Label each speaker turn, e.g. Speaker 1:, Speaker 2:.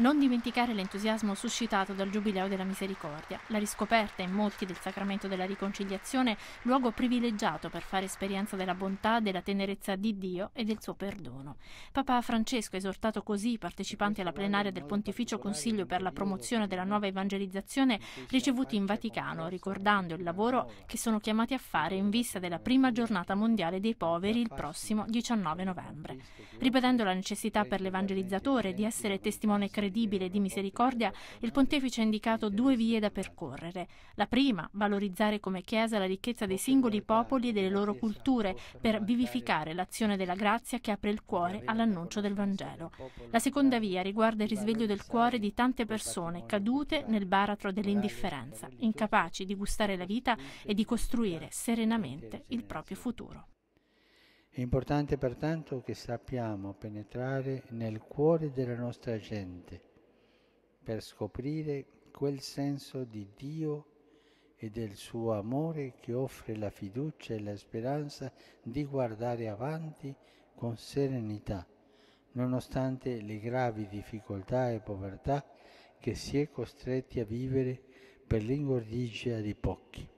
Speaker 1: Non dimenticare l'entusiasmo suscitato dal Giubileo della Misericordia, la riscoperta in molti del Sacramento della Riconciliazione, luogo privilegiato per fare esperienza della bontà, della tenerezza di Dio e del suo perdono. Papa Francesco ha esortato così i partecipanti alla plenaria del Pontificio Consiglio per la promozione della nuova evangelizzazione ricevuti in Vaticano, ricordando il lavoro che sono chiamati a fare in vista della prima giornata mondiale dei poveri il prossimo 19 novembre, ripetendo la necessità per l'evangelizzatore di essere testimone credibile incredibile di misericordia, il pontefice ha indicato due vie da percorrere. La prima, valorizzare come Chiesa la ricchezza dei singoli popoli e delle loro culture per vivificare l'azione della grazia che apre il cuore all'annuncio del Vangelo. La seconda via riguarda il risveglio del cuore di tante persone cadute nel baratro dell'indifferenza, incapaci di gustare la vita e di costruire serenamente il proprio futuro.
Speaker 2: È importante pertanto che sappiamo penetrare nel cuore della nostra gente per scoprire quel senso di Dio e del suo amore che offre la fiducia e la speranza di guardare avanti con serenità, nonostante le gravi difficoltà e povertà che si è costretti a vivere per l'ingordigia di pochi.